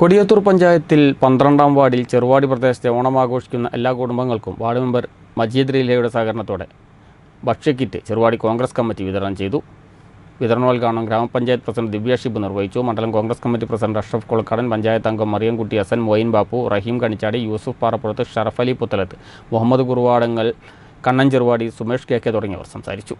കൊടിയത്തൂർ പഞ്ചായത്തിൽ പന്ത്രണ്ടാം വാർഡിൽ ചെറുവാടി പ്രദേശത്തെ ഓണം ആഘോഷിക്കുന്ന എല്ലാ കുടുംബങ്ങൾക്കും വാർഡ് മെമ്പർ മജീദ് റീലയുടെ സഹകരണത്തോടെ ഭക്ഷ്യക്കിറ്റ് ചെറുവാടി കോൺഗ്രസ് കമ്മിറ്റി വിതരണം ചെയ്തു വിതരണോദ്ഘാടനം ഗ്രാമപഞ്ചായത്ത് പ്രസിഡന്റ് ദിവ്യ നിർവഹിച്ചു മണ്ഡലം കോൺഗ്രസ് കമ്മിറ്റി പ്രസിഡന്റ് അഷ്റഫ് കൊളക്കാടൻ പഞ്ചായത്ത് അംഗം മറിയംകുട്ടി ഹസൻ മൊയിൻ ബാപ്പു റഹീം കണിച്ചാടി യൂസുഫ് പാറപ്പുറത്ത് ഷറഫ് അലി പുത്തലത്ത് മുഹമ്മദ് കുറുവാടങ്ങൾ കണ്ണൻ ചെറുവാടി സുമേഷ് കെ കെ തുടങ്ങിയവർ സംസാരിച്ചു